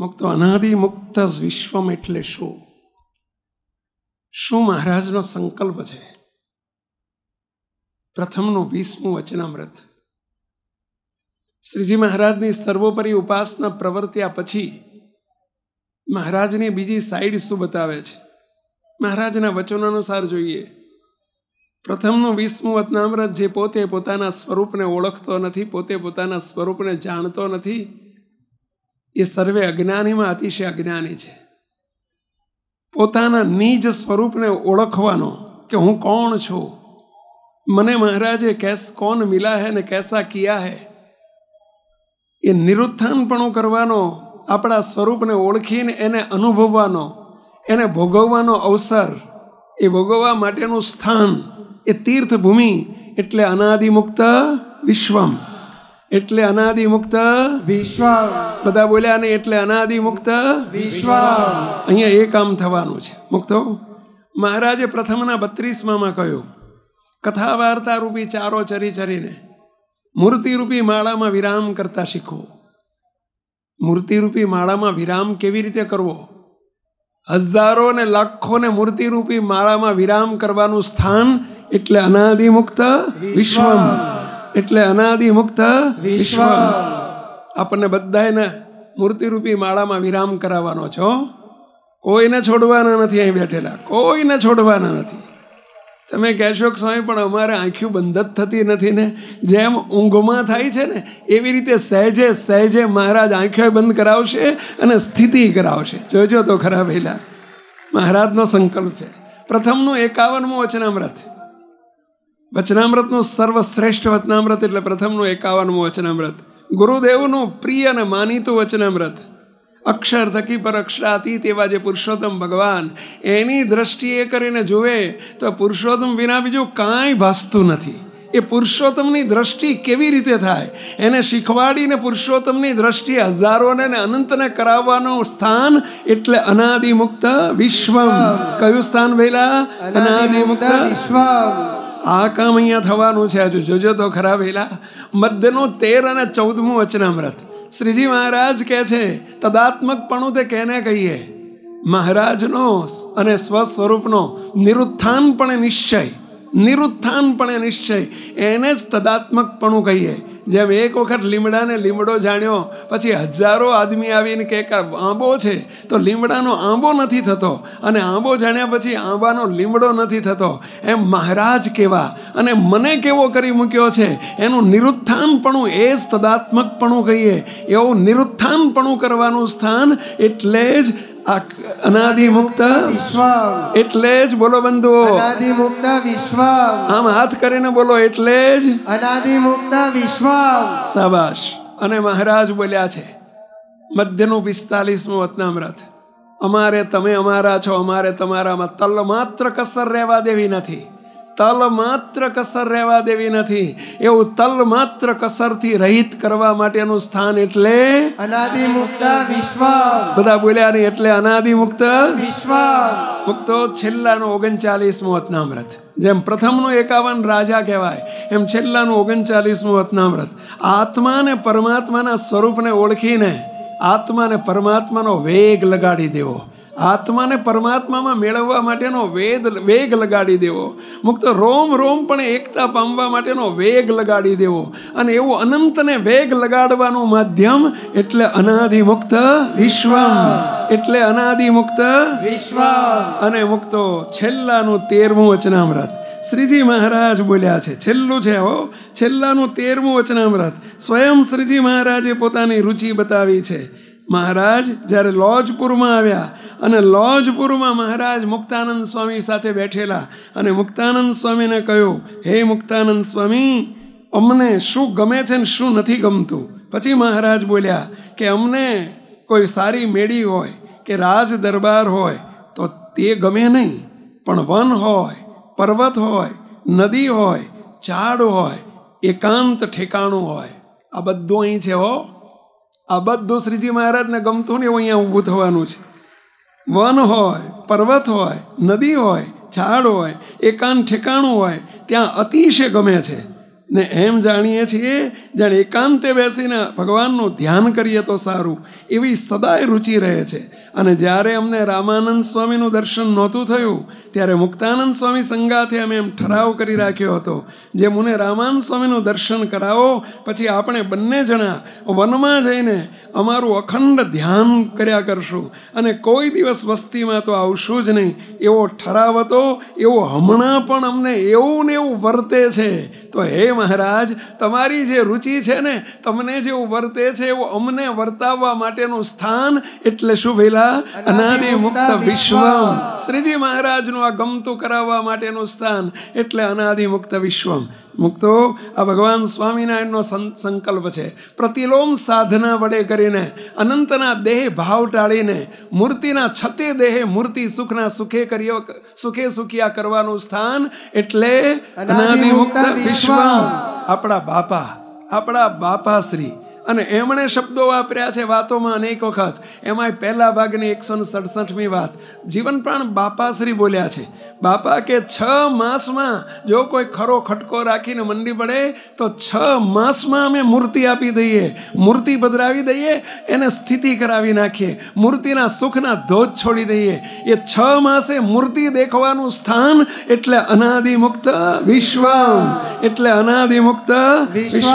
મુક્ત અનાદિમુક્ત વિશ્વમ એટલે શું શું મહારાજનો સંકલ્પ છે પ્રથમનું વીસમું વચનામૃત શ્રીજી મહારાજની સર્વોપરી ઉપાસના પ્રવર્ત્યા પછી મહારાજની બીજી સાઈડ શું બતાવે છે મહારાજના વચનાનુસાર જોઈએ પ્રથમનું વીસમું વચનામૃત જે પોતે પોતાના સ્વરૂપને ઓળખતો નથી પોતે પોતાના સ્વરૂપને જાણતો નથી એ સર્વે અજ્ઞાનીમાં અતિશય અજ્ઞાની છે પોતાના નિજ સ્વરૂપને ઓળખવાનો કે હું કોણ છું મને મહારાજે કેસ કોણ મિલા હે ને કેસા કિયા હે એ નિરુત્થાનપણું કરવાનો આપણા સ્વરૂપને ઓળખીને એને અનુભવવાનો એને ભોગવવાનો અવસર એ ભોગવવા માટેનું સ્થાન એ તીર્થભૂમિ એટલે અનાદિમુક્ત વિશ્વમ એટલે અનાદિ મુક્ત વિશ્વ બધા બોલ્યા ને એટલે અનાદિ મુક્ત વિશ્વ અહીંયા એ કામ થવાનું છે મુક્તો મહારાજે પ્રથમના બત્રીસમાં કહ્યું કથા વાર્તા રૂપી ચારો ચરી ચરીને મૂર્તિરૂપી માળામાં વિરામ કરતા શીખવો મૂર્તિરૂપી માળામાં વિરામ કેવી રીતે કરવો હજારો ને લાખો ને મૂર્તિરૂપી માળામાં વિરામ કરવાનું સ્થાન એટલે અનાદિ મુક્ત વિશ્વમાં એટલે અનાદિ મુક્ત વિશ્વ આપણને બધાને મૂર્તિરૂપી માળામાં વિરામ કરાવવાનો છો કોઈને છોડવાના નથી અહીં બેઠેલા કોઈને છોડવાના નથી તમે કહેશો કે સ્વામી પણ અમારે આંખ્યું બંધ જ થતી નથી ને જેમ ઊંઘમાં થાય છે ને એવી રીતે સહેજે સહેજે મહારાજ આંખ્યો બંધ કરાવશે અને સ્થિતિ કરાવશે જોજો તો ખરા પહેલાં મહારાજનો સંકલ્પ છે પ્રથમનું એકાવનમું વચનામૃત વચનામૃતનું સર્વશ્રેષ્ઠ વચનામૃત એટલે પ્રથમનું એકાવનમું વચનામૃત ગુરુદેવનું પ્રિય અને માનીતું વચનામૃત અક્ષર થકી પર અક્ષરાતીત એવા જે પુરુષોત્તમ ભગવાન એની દ્રષ્ટિએ કરીને જુએ તો પુરુષોત્તમ વિના બીજું કાંઈ ભાસતું નથી એ પુરુષોત્તમની દ્રષ્ટિ કેવી રીતે થાય એને શીખવાડીને પુરુષોત્તમની દ્રષ્ટિ હજારોને અને અનંતને કરાવવાનું સ્થાન એટલે અનાદિમુક્ત વિશ્વમ કયું સ્થાન વેલા અનાદિમુક્ત વિશ્વમ આ કામ અહીંયા થવાનું છે હજુ જોજો તો ખરા વેલા મધ્યનું તેર અને ચૌદમું વચનામૃત શ્રીજી મહારાજ કહે છે તદાત્મકપણું તે કેને કહીએ મહારાજનો અને સ્વસ્વરૂપનો નિરુત્થાનપણે નિશ્ચય નિરુત્થાનપણે નિશ્ચય એને જ તદાત્મકપણું કહીએ જેમ એક વખત લીમડાને લીમડો જાણ્યો પછી હજારો આદમી આવીને કહે કે આંબો છે તો લીમડાનો આંબો નથી થતો અને આંબો જાણ્યા પછી આંબાનો લીમડો નથી થતો એમ મહારાજ કેવા અને મને કેવો કરી મૂક્યો છે એનું નિરુત્થાનપણું એ જ કહીએ એવું નિરુત્થાનપણું કરવાનું સ્થાન એટલે જ અનાદિ મુક્ત વિશ્વ એટલે જ બોલો બંધુ અનાદિ મુક્ત વિશ્વ આમ હાથ કરીને બોલો એટલે જ અનાદિ મુક્ત વિશ્વ સાબાશ અને મહારાજ બોલ્યા છે મધ્યનું પિસ્તાલીસમું રથ અમારે તમે અમારા છો અમારે તમારામાં તલ માત્ર કસર રહેવા દેવી નથી તલ માત્ર કસર રહેવા દેવી નથી એવું તલ માત્ર કસરથી રહિત કરવા માટેનું સ્થાન એટલે અનાદિ મુક્ત વિશ્વ બધા બોલ્યા નહીં એટલે અનાદિ મુક્ત વિશ્વ મુક્તો છેલ્લાનું ઓગણચાલીસમું અતનામ્રત જેમ પ્રથમનું એકાવન રાજા કહેવાય એમ છેલ્લાનું ઓગણચાલીસમું અતનામ્રત આત્મા અને પરમાત્માના સ્વરૂપને ઓળખીને આત્મા અને પરમાત્માનો વેગ લગાડી દેવો આત્માને પરમાત્મામાં મેળવવા માટેનો વેદ વેગ લગાડી દેવો મુક્ત રોમ રોમ પણ એકતા પામવા માટેનો વેગ લગાડી દેવો અને એવો અનંતને વેગ લગાડવાનું માધ્યમ એટલે અનાદિમુક્ત વિશ્વ એટલે અનાદિમુક્ત વિશ્વ અને મુક્તો છેલ્લાનું તેરમું વચનામૃત શ્રીજી મહારાજ બોલ્યા છે છેલ્લું છે હો છેલ્લાનું તેરમું વચનામૃત સ્વયં શ્રીજી મહારાજે પોતાની રુચિ બતાવી છે મહારાજ જ્યારે લોજપુરમાં આવ્યા અને લોજપુરમાં મહારાજ મુક્તાનંદ સ્વામી સાથે બેઠેલા અને મુક્તાનંદ સ્વામીને કહ્યું હે મુક્તાનંદ સ્વામી અમને શું ગમે છે ને શું નથી ગમતું પછી મહારાજ બોલ્યા કે અમને કોઈ સારી મેળી હોય કે રાજ દરબાર હોય તો તે ગમે નહીં પણ વન હોય પર્વત હોય નદી હોય ઝાડ હોય એકાંત ઠેકાણું હોય આ બધું અહીં છે હો આ બધું શ્રીજી મહારાજને ગમતું ને એવું અહીંયા ઊભું થવાનું છે વન હોય પર્વત હોય નદી હોય ઝાડ હોય એકાંત ઠેકાણું હોય ત્યાં અતિશય ગમે છે ને એમ જાણીએ છીએ જાણે એકાંતે બેસીને ભગવાનનું ધ્યાન કરીએ તો સારું એવી સદાય રુચિ રહે છે અને જ્યારે અમને રામાનંદ સ્વામીનું દર્શન નહોતું થયું ત્યારે મુક્તાનંદ સ્વામી સંગાથે અમે એમ ઠરાવ કરી રાખ્યો હતો જે મને રામાનંદ સ્વામીનું દર્શન કરાવો પછી આપણે બંને જણા વનમાં જઈને અમારું અખંડ ધ્યાન કર્યા કરશું અને કોઈ દિવસ વસ્તીમાં તો આવશું જ નહીં એવો ઠરાવ હતો એવો હમણાં પણ અમને એવું ને એવું વર્તે છે તો હે મહારાજ તમારી જે રુચિ છે ને તમને જેવું વર્તે છે એવું અમને વર્તાવવા માટેનું સ્થાન એટલે શું ભેલા અનાદિ મુક્ત વિશ્વ શ્રીજી મહારાજનું આ ગમતું કરાવવા માટેનું સ્થાન એટલે અનાદિ મુક્ત વિશ્વમ મુક્તો આ ભગવાન સ્વામિનારાયણનો સંકલ્પ છે પ્રતિલોમ સાધના વડે કરીને અનંતના દેહ ભાવ ટાળીને મૂર્તિના છતે દેહે મૂર્તિ સુખના સુખે કર્યો સુખે સુખિયા કરવાનું સ્થાન એટલે અનાદિમુક્ત આપણા બાપા આપણા બાપા શ્રી અને એમણે શબ્દો વાપર્યા છે વાતોમાં અનેક વખત એમાંય પહેલા ભાગની એકસો સડસઠમી વાત જીવન પ્રાણ બાપાશ્રી બોલ્યા છે બાપા કે છ માસમાં જો કોઈ ખરો ખટકો રાખીને મંડી પડે તો છ માસમાં અમે મૂર્તિ આપી દઈએ મૂર્તિ પધરાવી દઈએ એને સ્થિતિ કરાવી નાખીએ મૂર્તિના સુખના ધોધ છોડી દઈએ એ છ માસે મૂર્તિ દેખવાનું સ્થાન એટલે અનાદિમુક્ત વિશ્વ એટલે અનાદિમુક્ત વિશ્વ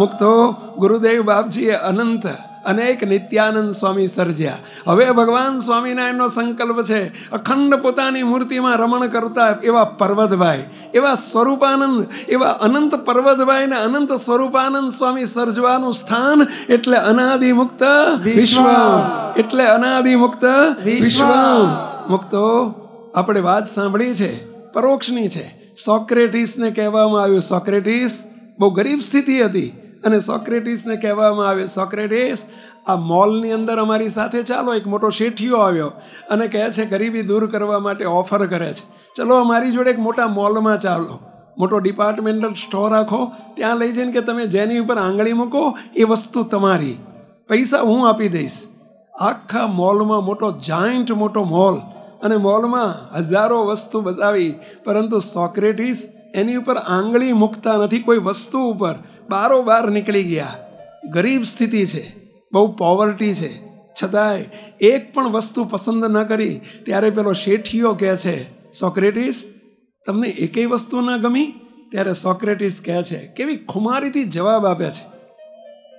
મુક્તો ગુરુદેવ બાપજીએ અનંત અનેક નિત્યાનંદ સ્વામી સર્જ્યા હવે ભગવાન સ્વામિનારાયણનો સંકલ્પ છે અખંડ પોતાની મૂર્તિમાં રમણ કરતા એવા પર્વતભાઈ એવા સ્વરૂપાનંદ એવા અનંત પર્વતભાઈને અનંત સ્વરૂપાનંદ સ્વામી સર્જવાનું સ્થાન એટલે અનાદિમુક્ત વિશ્વ એટલે અનાદિમુક્ત વિશ્વ મુક્તો આપણે વાત સાંભળી છે પરોક્ષની છે સોક્રેટિસને કહેવામાં આવ્યું સોક્રેટિસ બહુ ગરીબ સ્થિતિ હતી અને સોક્રેટિસને કહેવામાં આવે સોક્રેટિસ આ મોલની અંદર અમારી સાથે ચાલો એક મોટો શેઠિયો આવ્યો અને કહે છે ગરીબી દૂર કરવા માટે ઓફર કરે છે ચલો અમારી જોડે એક મોટા મોલમાં ચાલો મોટો ડિપાર્ટમેન્ટલ સ્ટોર રાખો ત્યાં લઈ જઈને કે તમે જેની ઉપર આંગળી મૂકો એ વસ્તુ તમારી પૈસા હું આપી દઈશ આખા મોલમાં મોટો જાયન્ટ મોટો મોલ અને મોલમાં હજારો વસ્તુ બતાવી પરંતુ સોક્રેટિસ એની ઉપર આંગળી મૂકતા નથી કોઈ વસ્તુ ઉપર બારોબાર નીકળી ગયા ગરીબ સ્થિતિ છે બહુ પોવર્ટી છે છતાંય એક પણ વસ્તુ પસંદ ન કરી ત્યારે પેલો શેઠિયો કહે છે સોક્રેટિસ તમને એકેય વસ્તુ ન ગમી ત્યારે સોક્રેટિસ કહે છે કેવી ખુમારીથી જવાબ આપે છે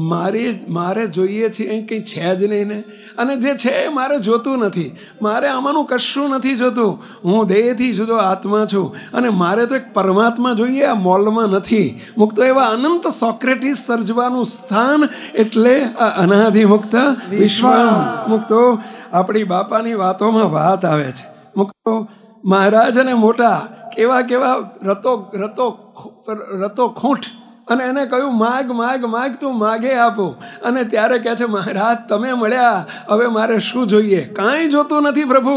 મારી મારે જોઈએ છે એ કંઈ છે જ નહીં ને અને જે છે એ મારે જોતું નથી મારે આમાંનું કશું નથી જોતું હું દેહથી જુદો આત્મા છું અને મારે તો એક પરમાત્મા જોઈએ આ મોલમાં નથી મુક્ત એવા અનંત સોક્રેટિસ સર્જવાનું સ્થાન એટલે આ અનાધિ મુક્ત વિશ્વામ મુક્તો આપણી બાપાની વાતોમાં વાત આવે છે મુક્તો મહારાજ અને મોટા કેવા કેવા રતો રતો રતો ખૂંઠ અને એને કહ્યું માગ માગ માગ તું માગે આપો અને ત્યારે કહે છે મહારાજ તમે મળ્યા હવે મારે શું જોઈએ કાંઈ જોતું નથી પ્રભુ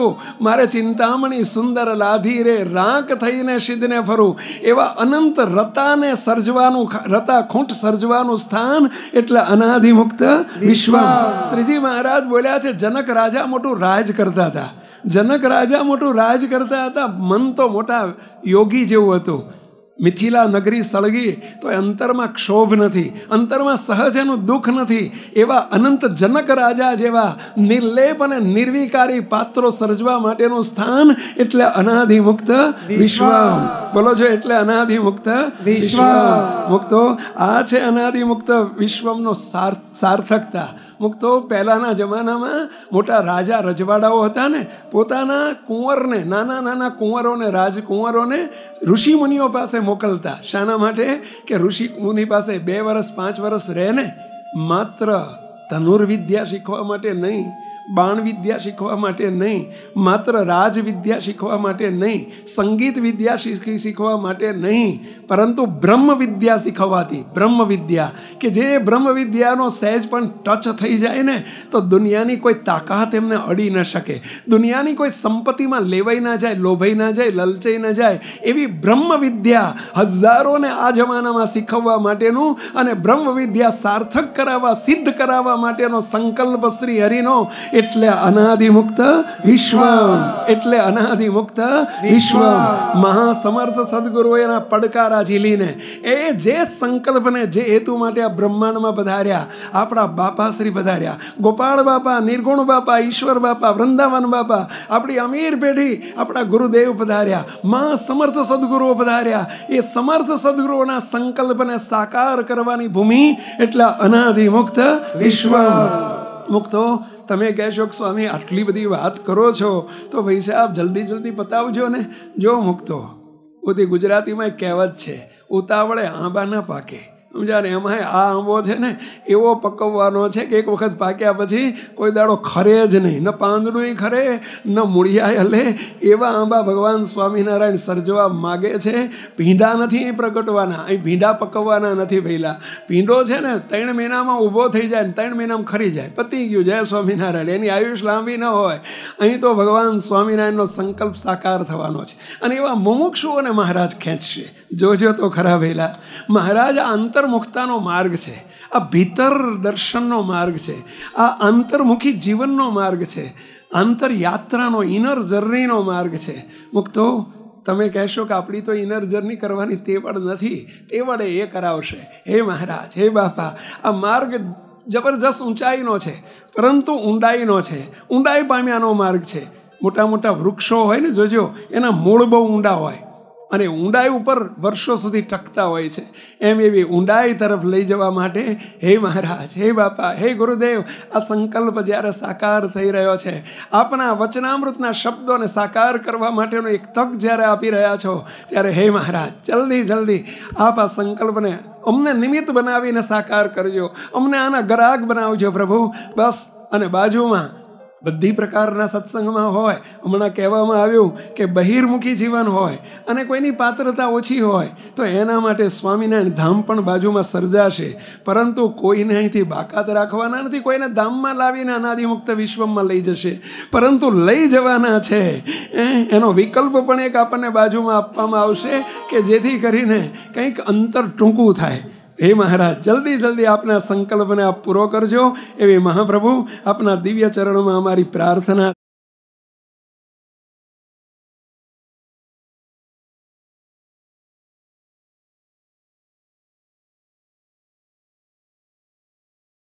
મારે ચિંતામણી સુંદર લાધી રે રાંક થઈને સિદ્ધને ફરું એવા અનંત રતાને સર્જવાનું રતા ખૂંટ સર્જવાનું સ્થાન એટલે અનાધિમુક્ત વિશ્વ શ્રીજી મહારાજ બોલ્યા છે જનક રાજા મોટું રાજ કરતા હતા જનક રાજા મોટું રાજ કરતા હતા મન તો મોટા યોગી જેવું હતું મિથિલા નગરી સળગી તો અંતરમાં ક્ષોભ નથી અંતરમાં સહજ એનું દુઃખ નથી એવા અનંત જનક રાજા જેવા નિર્લેપ અને નિર્વિકારી પાત્રો સર્જવા માટેનું સ્થાન એટલે અનાધિમુક્ત વિશ્વામ બોલો છો એટલે અનાધિમુક્ત વિશ્વામ મુક્તો આ છે અનાધિમુક્ત વિશ્વમનો સાર્થકતા અમુક તો પહેલાંના જમાનામાં મોટા રાજા રજવાડાઓ હતા ને પોતાના કુંવરને નાના નાના કુંવરોને રાજકુંવરોને ઋષિમુનિઓ પાસે મોકલતા શાના માટે કે ઋષિ મુનિ પાસે બે વર્ષ પાંચ વર્ષ રહે ને માત્ર ધનુર્વિદ્યા શીખવા માટે નહીં બાણ વિદ્યા શીખવા માટે નહીં માત્ર રાજ વિદ્યા શીખવા માટે નહીં સંગીત વિદ્યા શીખી શીખવા માટે નહીં પરંતુ બ્રહ્મ વિદ્યા શીખવાતી બ્રહ્મ વિદ્યા કે જે બ્રહ્મ વિદ્યાનો સહેજ પણ ટચ થઈ જાય ને તો દુનિયાની કોઈ તાકાત એમને અડી ન શકે દુનિયાની કોઈ સંપત્તિમાં લેવાઈ ના જાય લોભાઈ ના જાય લલચાઈ ન જાય એવી બ્રહ્મ વિદ્યા હજારોને આ જમાનામાં શીખવવા માટેનું અને બ્રહ્મ વિદ્યા સાર્થક કરાવવા સિદ્ધ કરાવવા માટેનો સંકલ્પ શ્રી હરિનો એટલે અનાદિમુક્ત વિશ્વ એટલે અનાદિમુક્ત વિશ્વમ મહાસમર્થ સદગુરુ એના પડકારા ઝીલીને એ જે સંકલ્પને જે હેતુ માટે આ બ્રહ્માંડમાં પધાર્યા આપણા બાપાશ્રી પધાર્યા ગોપાળ બાપા નિર્ગુણ બાપા ઈશ્વર બાપા વૃંદાવન બાપા આપણી અમીર પેઢી આપણા ગુરુદેવ પધાર્યા મહાસમર્થ સદગુરુઓ પધાર્યા એ સમર્થ સદગુરુઓના સંકલ્પને સાકાર કરવાની ભૂમિ એટલે અનાદિમુક્ત વિશ્વ મુક્તો તમે કહેશો કે સ્વામી આટલી બધી વાત કરો છો તો ભાઈ સાહેબ જલ્દી જલ્દી પતાવજો ને જો મૂકતો બધી ગુજરાતીમાં કહેવત છે ઉતાવળે આંબા ના પાકે સમજાને એમાં આ આંબો છે ને એવો પકવવાનો છે કે એક વખત પાક્યા પછી કોઈ દાડો ખરે જ નહીં ન પાંદડું ખરે ન મૂળિયા હલે એવા આંબા ભગવાન સ્વામિનારાયણ સર્જવા માગે છે ભીંડા નથી પ્રગટવાના અહીં ભીંડા પકવવાના નથી ભેલા ભીંડો છે ને ત્રણ મહિનામાં ઊભો થઈ જાય ને ત્રણ મહિનામાં ખરી જાય પતી ગયું જય સ્વામિનારાયણ એની આયુષ લાંબી ન હોય અહીં તો ભગવાન સ્વામિનારાયણનો સંકલ્પ સાકાર થવાનો છે અને એવા મુમુક્ષુઓને મહારાજ ખેંચશે જોજો તો ખરા ભઈલા મહારાજ આંતર અંતર્મુખતાનો માર્ગ છે આ ભીતર દર્શનનો માર્ગ છે આ અંતર્મુખી જીવનનો માર્ગ છે અંતરયાત્રાનો ઇનર જર્નીનો માર્ગ છે મુક્તો તમે કહેશો કે આપણી તો ઇનર જર્ની કરવાની તેવડ નથી તેવડે એ કરાવશે હે મહારાજ હે બાપા આ માર્ગ જબરજસ્ત ઊંચાઈનો છે પરંતુ ઊંડાઈનો છે ઊંડાઈ પામ્યાનો માર્ગ છે મોટા મોટા વૃક્ષો હોય ને જોજો એના મૂળ બહુ ઊંડા હોય અને ઊંડાઈ ઉપર વર્ષો સુધી ટકતા હોય છે એમ એવી ઊંડાઈ તરફ લઈ જવા માટે હે મહારાજ હે બાપા હે ગુરુદેવ આ સંકલ્પ જ્યારે સાકાર થઈ રહ્યો છે આપના વચનામૃતના શબ્દોને સાકાર કરવા માટેનો એક તક જ્યારે આપી રહ્યા છો ત્યારે હે મહારાજ જલ્દી જલ્દી આપ આ સંકલ્પને અમને નિમિત્ત બનાવીને સાકાર કરજો અમને આના ગરાગ બનાવજો પ્રભુ બસ અને બાજુમાં બધી પ્રકારના સત્સંગમાં હોય હમણાં કહેવામાં આવ્યું કે બહિર્મુખી જીવન હોય અને કોઈની પાત્રતા ઓછી હોય તો એના માટે સ્વામિનારાયણ ધામ પણ બાજુમાં સર્જાશે પરંતુ કોઈને અહીંથી બાકાત રાખવાના નથી કોઈને ધામમાં લાવીને અનાદિમુક્ત વિશ્વમાં લઈ જશે પરંતુ લઈ જવાના છે એનો વિકલ્પ પણ એક આપણને બાજુમાં આપવામાં આવશે કે જેથી કરીને કંઈક અંતર ટૂંકું થાય હે મહારાજ જલ્દી જલ્દી આપના સંકલ્પને આપ પૂરો કરજો એવી મહાપ્રભુ આપના દિવ્ય ચરણોમાં અમારી પ્રાર્થના